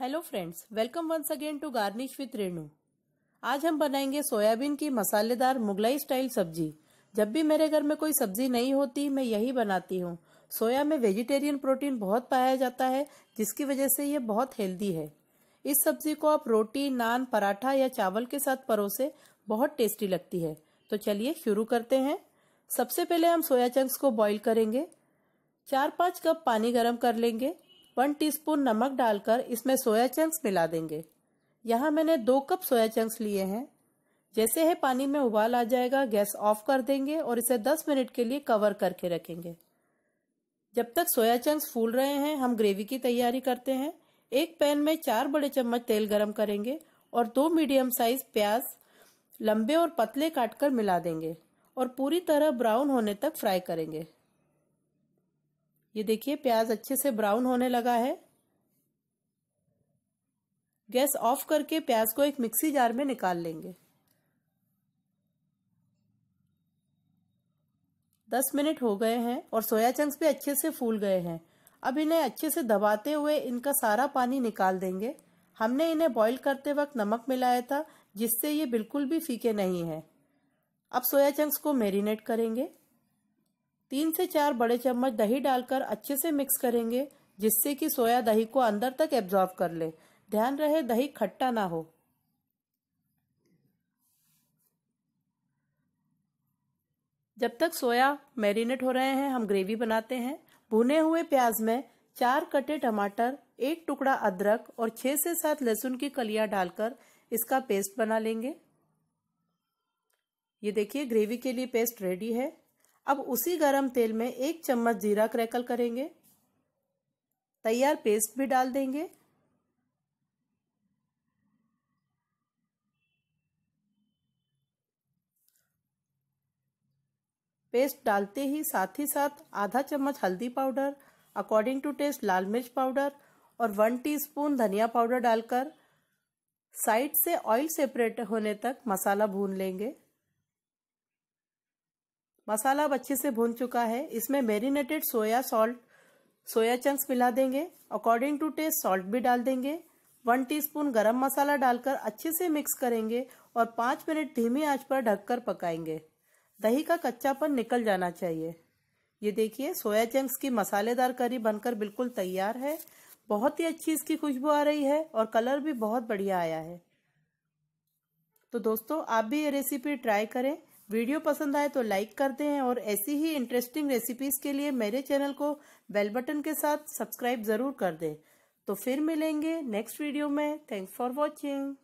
hello friends welcome once again to garnish with Renu आज हम बनाएंगे सोयाबीन की मसालेदार मुगलाई स्टाइल सब्जी जब भी मेरे घर में कोई सब्जी नहीं होती मैं यही बनाती हूँ सोया में वेजिटेरियन प्रोटीन बहुत पाया जाता है जिसकी वजह से ये बहुत हेल्दी है इस सब्जी को आप रोटी नान पराठा या चावल के साथ परोसे बहुत टेस्टी लगती है तो चलिए शुरू करते हैं सबसे पहले हम सोया चंक्स को बॉईल करेंगे चार पाँच कप पानी गर्म कर लेंगे वन टीस्पून नमक डालकर इसमें सोया चंक्स मिला देंगे यहाँ मैंने दो कप सोया चंक्स लिए हैं जैसे है पानी में उबाल आ जाएगा गैस ऑफ कर देंगे और इसे 10 मिनट के लिए कवर करके रखेंगे जब तक सोया चंक्स फूल रहे हैं हम ग्रेवी की तैयारी करते हैं एक पैन में चार बड़े चम्मच तेल गरम करेंगे और दो मीडियम साइज प्याज लंबे और पतले काटकर मिला देंगे और पूरी तरह ब्राउन होने तक फ्राई करेंगे ये देखिए प्याज अच्छे से ब्राउन होने लगा है गैस ऑफ करके प्याज को एक मिक्सी जार में निकाल लेंगे दस मिनट हो गए हैं और सोया चंक्स भी अच्छे से फूल गए हैं अब इन्हें अच्छे से दबाते हुए इनका सारा पानी निकाल देंगे हमने इन्हें बॉईल करते वक्त नमक मिलाया था जिससे ये बिल्कुल भी फीके नहीं है अब सोया चंक्स को मैरिनेट करेंगे तीन से चार बड़े चम्मच दही डालकर अच्छे से मिक्स करेंगे जिससे कि सोया दही को अंदर तक एब्जॉर्व कर ले ध्यान रहे दही खट्टा ना हो जब तक सोया मैरिनेट हो रहे हैं हम ग्रेवी बनाते हैं भुने हुए प्याज में चार कटे टमाटर एक टुकड़ा अदरक और छह से सात लहसुन की कलियां डालकर इसका पेस्ट बना लेंगे ये देखिए ग्रेवी के लिए पेस्ट रेडी है अब उसी गरम तेल में एक चम्मच जीरा क्रैकल करेंगे तैयार पेस्ट भी डाल देंगे पेस्ट डालते ही साथ ही साथ आधा चम्मच हल्दी पाउडर अकॉर्डिंग टू टेस्ट लाल मिर्च पाउडर और वन टीस्पून धनिया पाउडर डालकर साइड से ऑयल सेपरेट होने तक मसाला भून लेंगे मसाला अब अच्छे से भून चुका है इसमें marinated soya salt soya chunks मिला देंगे अकॉर्डिंग टू टेस्ट सॉल्ट भी डाल देंगे वन टीस्पून गरम मसाला डालकर अच्छे से मिक्स करेंगे और पाँच मिनट धीमी आंच पर ढककर पकाएंगे दही का कच्चापन निकल जाना चाहिए ये देखिए सोया चंक्स की मसालेदार करी बनकर बिल्कुल तैयार है बहुत ही अच्छी इसकी खुशबू आ रही है और कलर भी बहुत बढ़िया आया है तो दोस्तों आप भी ये रेसिपी ट्राई करें वीडियो पसंद आए तो लाइक कर दे और ऐसी ही इंटरेस्टिंग रेसिपीज के लिए मेरे चैनल को बेल बटन के साथ सब्सक्राइब जरूर कर दें तो फिर मिलेंगे नेक्स्ट वीडियो में थैंक्स फॉर वॉचिंग